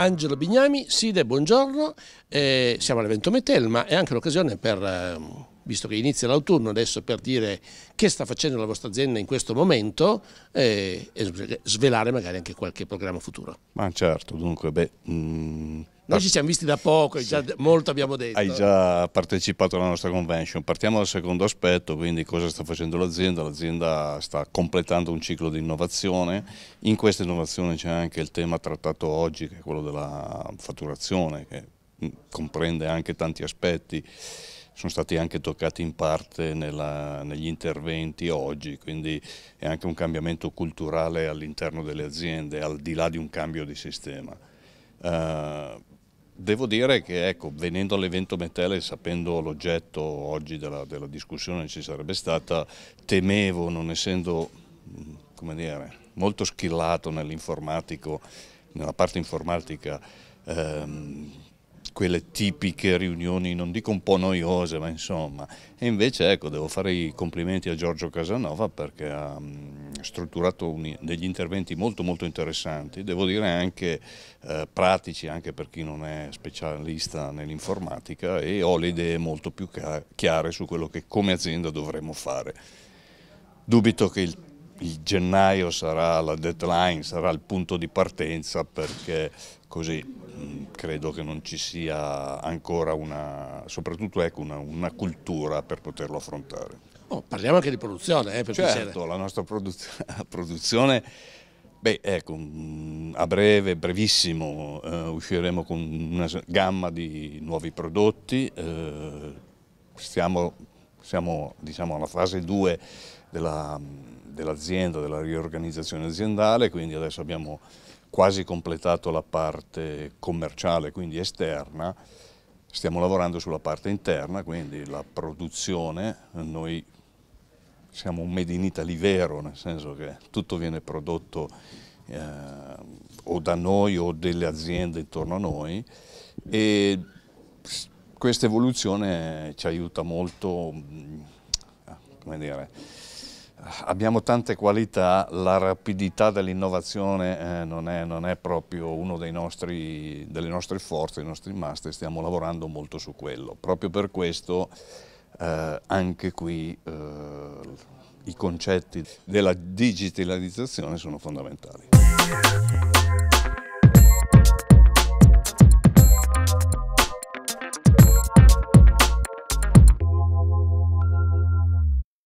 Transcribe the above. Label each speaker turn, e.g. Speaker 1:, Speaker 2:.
Speaker 1: Angelo Bignami, Side, buongiorno, eh, siamo all'evento ma è anche l'occasione per... Ehm, visto che inizia l'autunno adesso per dire che sta facendo la vostra azienda in questo momento eh, e, svelare magari anche qualche programma futuro.
Speaker 2: Ma certo, dunque, beh,
Speaker 1: mh mm, noi ci siamo visti da poco, sì. già molto abbiamo detto. Hai
Speaker 2: già partecipato alla nostra convention. Partiamo dal secondo aspetto, quindi cosa sta facendo l'azienda? L'azienda sta completando un ciclo di innovazione. In questa innovazione c'è anche il tema trattato oggi, che è quello della fatturazione, che mm, comprende anche tanti aspetti sono stati anche toccati in parte nella, negli interventi oggi, quindi è anche un cambiamento culturale all'interno delle aziende, al di là di un cambio di sistema. Uh, Devo dire che ecco, venendo all'evento Metele, sapendo l'oggetto oggi della, della discussione ci sarebbe stata, temevo, non essendo dire, molto schillato nell'informatico, nella parte informatica, ehm, quelle tipiche riunioni, non dico un po' noiose, ma insomma. E invece ecco, devo fare i complimenti a Giorgio Casanova perché ha... Um, strutturato un, degli interventi molto molto interessanti, devo dire anche eh, pratici anche per chi non è specialista nell'informatica e ho le idee molto più chiare su quello che come azienda dovremmo fare. Dubito che il, il gennaio sarà la deadline, sarà il punto di partenza perché così mh, mm, credo che non ci sia ancora una, soprattutto ecco, una, una cultura per poterlo affrontare.
Speaker 1: Oh, parliamo anche di produzione, eh, per certo,
Speaker 2: piacere. la nostra produz produzione, beh, ecco, mm, a breve, brevissimo, eh, usciremo con una gamma di nuovi prodotti, eh, stiamo, siamo diciamo, alla fase 2 dell'azienda, dell della riorganizzazione aziendale, quindi adesso abbiamo quasi completato la parte commerciale, quindi esterna, stiamo lavorando sulla parte interna, quindi la produzione, noi siamo un made in Italy vero, nel senso che tutto viene prodotto eh, o da noi o delle aziende intorno a noi e questa evoluzione ci aiuta molto, mm, come dire, abbiamo tante qualità, la rapidità dell'innovazione eh, non, non, è, proprio uno nostri, delle nostre forze, dei nostri master, stiamo lavorando molto su quello. Proprio per questo eh, anche qui eh, i concetti della digitalizzazione sono fondamentali.